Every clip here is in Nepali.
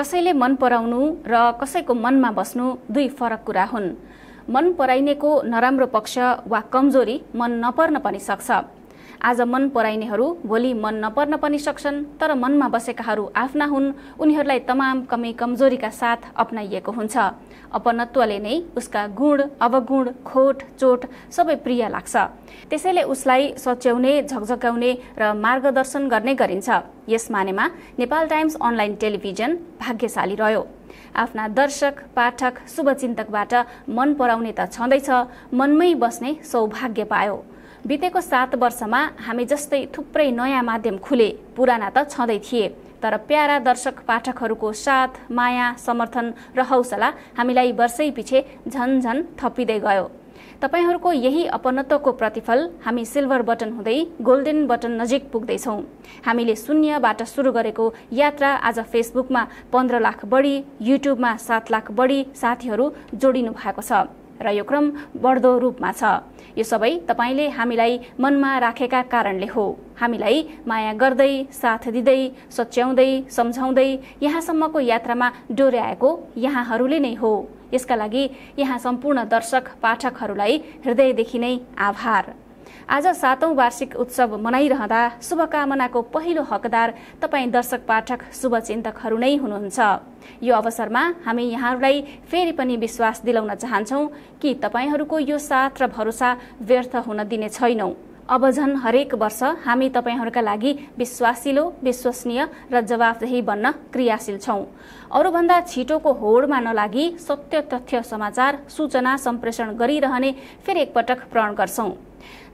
कसैले मन पराउनु र कसैको मनमा बस्नु दुई फरक कुरा हुन् मन पराइनेको नराम्रो पक्ष वा कमजोरी मन नपर्न पनि सक्छ आज मन पराइनेहरू भोलि मन नपर्न पनि सक्छन् तर मनमा बसेकाहरू आफ्ना हुन् उनीहरूलाई तमाम कमी कमजोरीका साथ अप्नाइएको हुन्छ अपनत्वले नै उसका गुण अवगुण खोट चोट सबै प्रिय लाग्छ त्यसैले उसलाई सच्याउने झकझकाउने र मार्गदर्शन गर्ने गरिन्छ यस मानेमा नेपाल टाइम्स अनलाइन टेलिभिजन भाग्यशाली रह्यो आफ्ना दर्शक पाठक शुभचिन्तकबाट मन पराउने त छँदैछ मनमै बस्ने सौभाग्य पायो बितेको सात वर्षमा हामी जस्तै थुप्रै नयाँ माध्यम खुले पुराना त छँदै थिए तर प्यारा दर्शक पाठकहरूको साथ माया समर्थन र हौसला हामीलाई वर्षै पछि झनझन थपिँदै गयो तपाईँहरूको यही अपनत्वको प्रतिफल हामी सिल्भर बटन हुँदै गोल्डेन बटन नजिक पुग्दैछौँ हामीले शून्यबाट सुरु गरेको यात्रा आज फेसबुकमा पन्ध्र लाख बढी युट्युबमा सात लाख बढी साथीहरू जोडिनु भएको छ र यो क्रम बढ्दो रूपमा छ यो सबै तपाईँले हामीलाई मनमा राखेका कारणले हो हामीलाई माया गर्दै साथ दिँदै सच्याउँदै सम्झाउँदै यहाँसम्मको यात्रामा डोर्याएको यहाँहरूले नै हो यसका लागि यहाँ सम्पूर्ण दर्शक पाठकहरूलाई हृदयदेखि नै आभार आज सातौं वार्षिक उत्सव मनाइरहँदा शुभकामनाको पहिलो हकदार तपाईँ दर्शक पाठक शुभचिन्तकहरू नै हुनुहुन्छ यो अवसरमा हामी यहाँहरूलाई फेरि पनि विश्वास दिलाउन चाहन्छौँ कि तपाईँहरूको यो साथ र भरोसा व्यर्थ हुन दिने छैनौँ अब झन् हरेक वर्ष हामी तपाईँहरूका लागि विश्वासिलो विश्वसनीय र जवाफदेही बन्न क्रियाशील छौँ अरूभन्दा छिटोको होडमा नलागी सत्य तथ्य समाचार सूचना सम्प्रेषण गरिरहने फेरि एकपटक प्रण गर्छौँ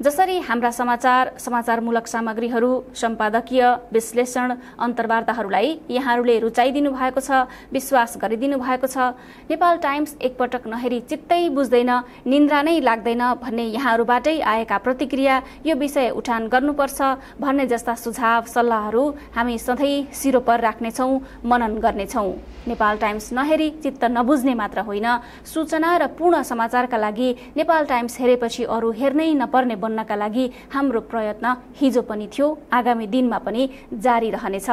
जसरी हाम्रा समाचार समाचारमूलक सामग्रीहरू सम्पादकीय विश्लेषण अन्तर्वार्ताहरूलाई यहाँहरूले रुचाइदिनु भएको छ विश्वास गरिदिनु भएको छ नेपाल टाइम्स एकपटक नहेरी चित्तै बुझ्दैन निन्द्रा नै लाग्दैन भन्ने यहाँहरूबाटै आएका प्रतिक्रिया यो विषय उठान गर्नुपर्छ भन्ने जस्ता सुझाव सल्लाहहरू हामी सधैँ सिरोपर राख्नेछौँ मनन गर्नेछौँ नेपाल टाइम्स नहेरी चित्त नबुझ्ने मात्र होइन सूचना र पूर्ण समाचारका लागि नेपाल टाइम्स हेरेपछि अरू हेर्नै नप पर्ने बन्नका लागि हाम्रो प्रयत्न हिजो पनि थियो आगामी दिनमा पनि जारी रहनेछ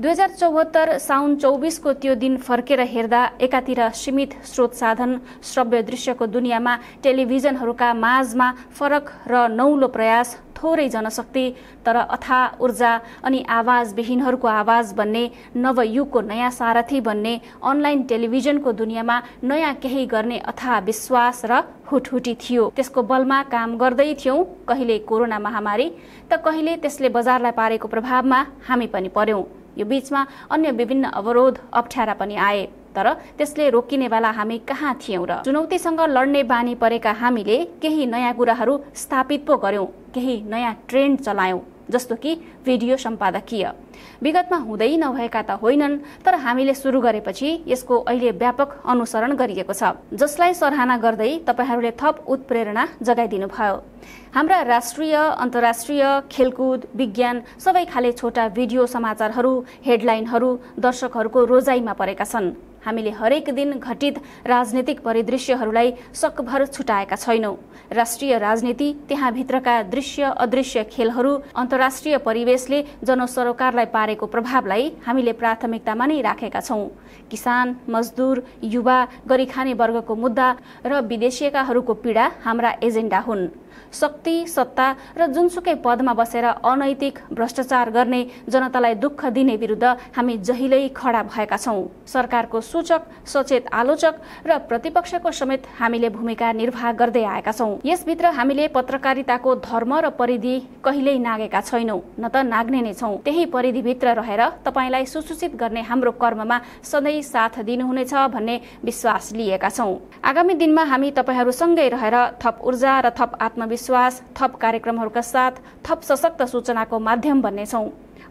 दुई हजार चौहत्तर साउन चौबिसको त्यो दिन फर्केर हेर्दा एकातिर सीमित स्रोत साधन श्रव्य दृश्यको दुनियाँमा टेलिभिजनहरूका माझमा फरक र नौलो प्रयास थोरै जनशक्ति तर अथा ऊर्जा अनि आवाजविहीनहरूको आवाज बन्ने नवयुगको नयाँ सारथी बन्ने अनलाइन टेलिभिजनको दुनियाँमा नयाँ केही गर्ने अथा विश्वास र हुटहुटी थियो त्यसको बलमा काम गर्दै थियौँ कहिले कोरोना महामारी त कहिले त्यसले बजारलाई पारेको प्रभावमा हामी पनि पर्यौँ यो बीचमा अन्य विभिन्न अवरोध अप्ठ्यारा पनि आए तर त्यसले रोकिनेवाला हामी कहाँ थियौँ र चुनौतीसँग लड्ने बानी परेका हामीले केही नयाँ कुराहरू स्थापित पो गर्यौँ केही नयाँ ट्रेन्ड चलायौँ जस्तो कि भिडियो सम्पादकीय विगतमा हुँदै नभएका त होइनन् तर हामीले सुरु गरेपछि यसको अहिले व्यापक अनुसरण गरिएको छ जसलाई सराहना गर्दै तपाईँहरूले थप उत्प्रेरणा जगाइदिनुभयो हाम्रा राष्ट्रिय अन्तर्राष्ट्रिय खेलकुद विज्ञान सबै खाले छोटा भिडियो समाचारहरू हेडलाइनहरू दर्शकहरूको रोजाइमा परेका छन् हामीले हरेक दिन घटित राजनीतिक परिदृश्यहरूलाई सकभर छुटाएका छैनौँ राष्ट्रिय राजनीति त्यहाँभित्रका दृश्य अदृश्य खेलहरू अन्तर्राष्ट्रिय परिवेशले जनसरोकारलाई पारेको प्रभावलाई हामीले प्राथमिकतामा नै राखेका छौँ किसान मजदुर युवा गरिखाने वर्गको मुद्दा र विदेशिएकाहरूको पीडा हाम्रा एजेन्डा हुन् शक्ति सत्ता र जुनसुकै पदमा बसेर अनैतिक भ्रष्टाचार गर्ने जनतालाई दुःख दिने विरुद्ध हामी जहिल्यै खडा भएका छौँ सरकारको सूचक सचेत आलोचक र प्रतिपक्षको समेत हामीले भूमिका निर्वाह गर्दै आएका छौँ यसभित्र हामीले पत्रकारिताको धर्म र परिधि कहिल्यै नागेका छैनौँ न त नाग्ने नै छौँ त्यही परिधिभित्र रहेर तपाईँलाई सुसूचित गर्ने हाम्रो कर्ममा सधैँ साथ दिनुहुनेछ भन्ने विश्वास लिएका छौँ आगामी दिनमा हामी तपाईँहरूसँगै रहेर थप ऊर्जा र थप आत्म आत्मविश्वास थप कार्यक्रमहरूका साथ थप सशक्त सूचनाको माध्यम बन्नेछौँ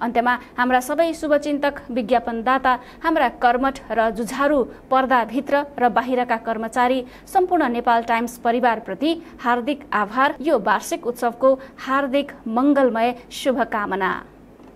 अन्त्यमा हाम्रा सबै शुभचिन्तक विज्ञापनदाता हाम्रा कर्मठ र जुझारु पर्दाभित्र र बाहिरका कर्मचारी सम्पूर्ण नेपाल टाइम्स परिवारप्रति हार्दिक आभार यो वार्षिक उत्सवको हार्दिक मङ्गलमय शुभकामना